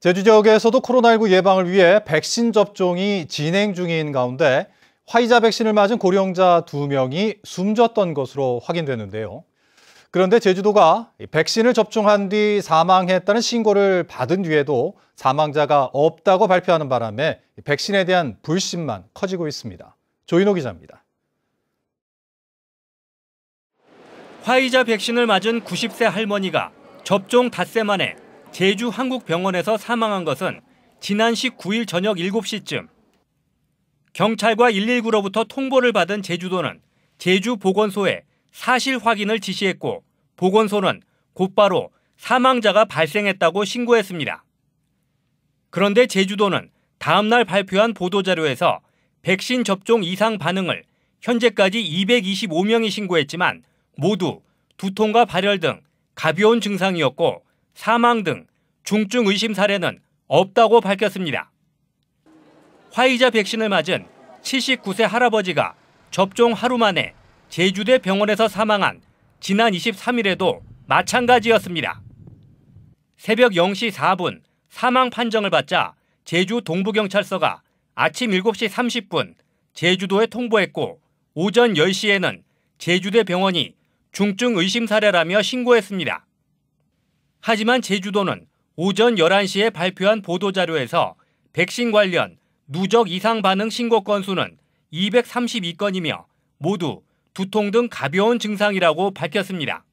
제주 지역에서도 코로나19 예방을 위해 백신 접종이 진행 중인 가운데 화이자 백신을 맞은 고령자 두명이 숨졌던 것으로 확인됐는데요. 그런데 제주도가 백신을 접종한 뒤 사망했다는 신고를 받은 뒤에도 사망자가 없다고 발표하는 바람에 백신에 대한 불신만 커지고 있습니다. 조인호 기자입니다. 화이자 백신을 맞은 90세 할머니가 접종 닷새 만에 제주 한국병원에서 사망한 것은 지난 19일 저녁 7시쯤 경찰과 119로부터 통보를 받은 제주도는 제주 보건소에 사실 확인을 지시했고 보건소는 곧바로 사망자가 발생했다고 신고했습니다. 그런데 제주도는 다음 날 발표한 보도자료에서 백신 접종 이상 반응을 현재까지 225명이 신고했지만 모두 두통과 발열 등 가벼운 증상이었고 사망 등 중증 의심 사례는 없다고 밝혔습니다. 화이자 백신을 맞은 79세 할아버지가 접종 하루 만에 제주대 병원에서 사망한 지난 23일에도 마찬가지였습니다. 새벽 0시 4분 사망 판정을 받자 제주 동부경찰서가 아침 7시 30분 제주도에 통보했고 오전 10시에는 제주대 병원이 중증 의심 사례라며 신고했습니다. 하지만 제주도는 오전 11시에 발표한 보도자료에서 백신 관련 누적 이상 반응 신고 건수는 232건이며 모두 두통 등 가벼운 증상이라고 밝혔습니다.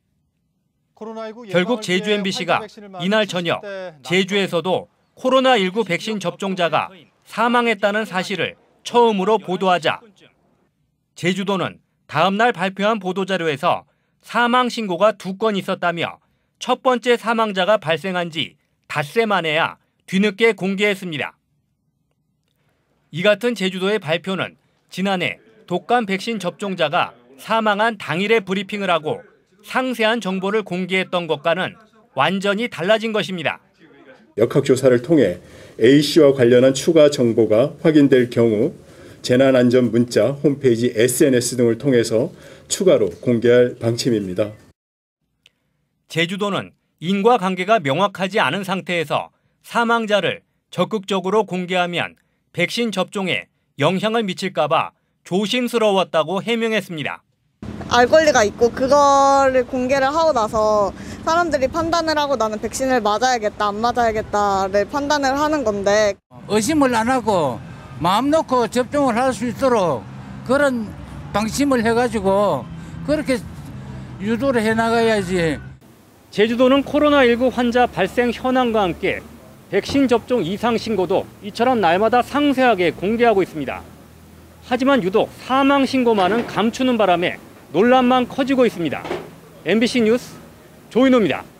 결국 제주 MBC가 이날 저녁 제주에서도 코로나19 백신 접종자가 사망했다는 사실을 처음으로 보도하자 제주도는 다음 날 발표한 보도자료에서 사망 신고가 두 건 있었다며 첫 번째 사망자가 발생한 지 닷새 만에야 뒤늦게 공개했습니다. 이 같은 제주도의 발표는 지난해 독감 백신 접종자가 사망한 당일에 브리핑을 하고 상세한 정보를 공개했던 것과는 완전히 달라진 것입니다. 역학조사를 통해 A씨와 관련한 추가 정보가 확인될 경우 재난안전 문자, 홈페이지, SNS 등을 통해서 추가로 공개할 방침입니다. 제주도는 인과관계가 명확하지 않은 상태에서 사망자를 적극적으로 공개하면 백신 접종에 영향을 미칠까봐 조심스러웠다고 해명했습니다. 알 권리가 있고 그거를 공개를 하고 나서 사람들이 판단을 하고 나는 백신을 맞아야겠다 안 맞아야겠다를 판단을 하는 건데 의심을 안 하고 마음 놓고 접종을 할 수 있도록 그런 방침을 해가지고 그렇게 유도를 해나가야지. 제주도는 코로나19 환자 발생 현황과 함께 백신 접종 이상 신고도 이처럼 날마다 상세하게 공개하고 있습니다. 하지만 유독 사망 신고만은 감추는 바람에 논란만 커지고 있습니다. MBC 뉴스 조인호입니다.